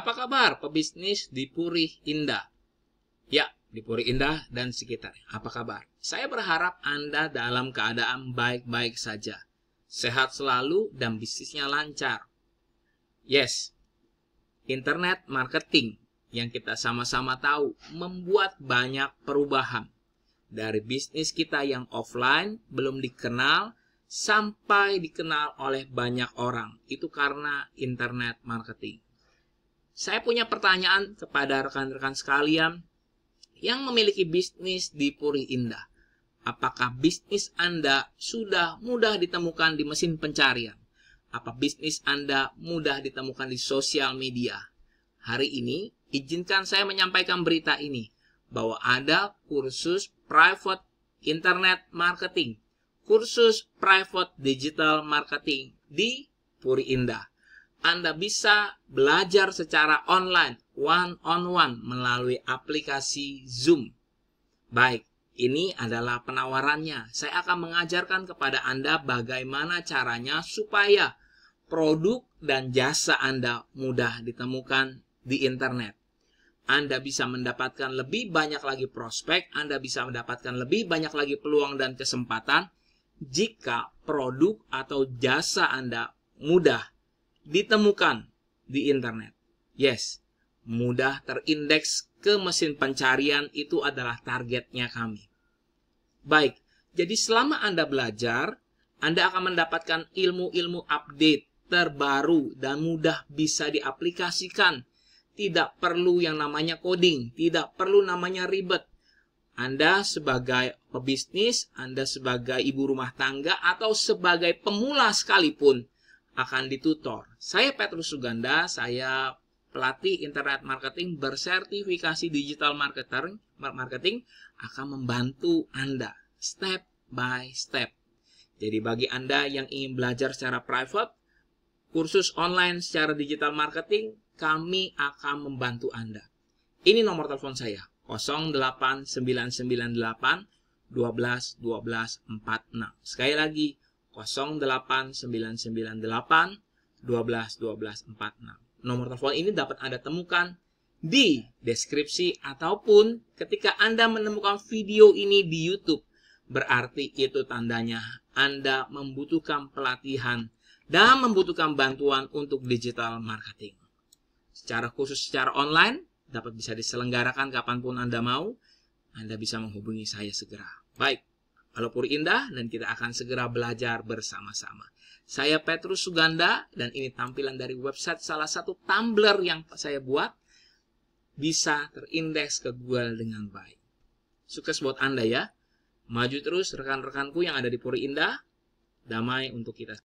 Apa kabar pebisnis di Puri Indah? Ya, di Puri Indah dan sekitar. Apa kabar? Saya berharap Anda dalam keadaan baik-baik saja. Sehat selalu dan bisnisnya lancar. Yes, internet marketing yang kita sama-sama tahu membuat banyak perubahan. Dari bisnis kita yang offline, belum dikenal, sampai dikenal oleh banyak orang. Itu karena internet marketing. Saya punya pertanyaan kepada rekan-rekan sekalian yang memiliki bisnis di Puri Indah. Apakah bisnis Anda sudah mudah ditemukan di mesin pencarian? Apa bisnis Anda mudah ditemukan di sosial media? Hari ini, izinkan saya menyampaikan berita ini bahwa ada kursus private internet marketing, kursus private digital marketing di Puri Indah. Anda bisa belajar secara online, one on one, melalui aplikasi Zoom. Baik, ini adalah penawarannya. Saya akan mengajarkan kepada Anda bagaimana caranya supaya produk dan jasa Anda mudah ditemukan di internet. Anda bisa mendapatkan lebih banyak lagi prospek, Anda bisa mendapatkan lebih banyak lagi peluang dan kesempatan jika produk atau jasa Anda mudah ditemukan di internet. Yes, mudah terindeks ke mesin pencarian itu adalah targetnya kami. Baik, jadi selama Anda belajar, Anda akan mendapatkan ilmu-ilmu update terbaru dan mudah bisa diaplikasikan. Tidak perlu yang namanya coding, tidak perlu namanya ribet. Anda sebagai pebisnis, Anda sebagai ibu rumah tangga, atau sebagai pemula sekalipun, akan ditutor. Saya Petrus Suganda, saya pelatih internet marketing bersertifikasi digital marketer, marketing akan membantu Anda step by step. Jadi bagi Anda yang ingin belajar secara private, kursus online secara digital marketing, kami akan membantu Anda. Ini nomor telepon saya, 08998 Sekali lagi, 08998 12 12 46. Nomor telepon ini dapat Anda temukan di deskripsi ataupun ketika Anda menemukan video ini di YouTube. Berarti itu tandanya Anda membutuhkan pelatihan dan membutuhkan bantuan untuk digital marketing. Secara khusus secara online, dapat bisa diselenggarakan kapanpun Anda mau. Anda bisa menghubungi saya segera. Baik. Alapur Indah dan kita akan segera belajar bersama-sama. Saya Petrus Suganda dan ini tampilan dari website salah satu Tumblr yang saya buat bisa terindeks ke Google dengan baik. Sukses buat Anda ya. Maju terus rekan-rekanku yang ada di Puri Indah. Damai untuk kita.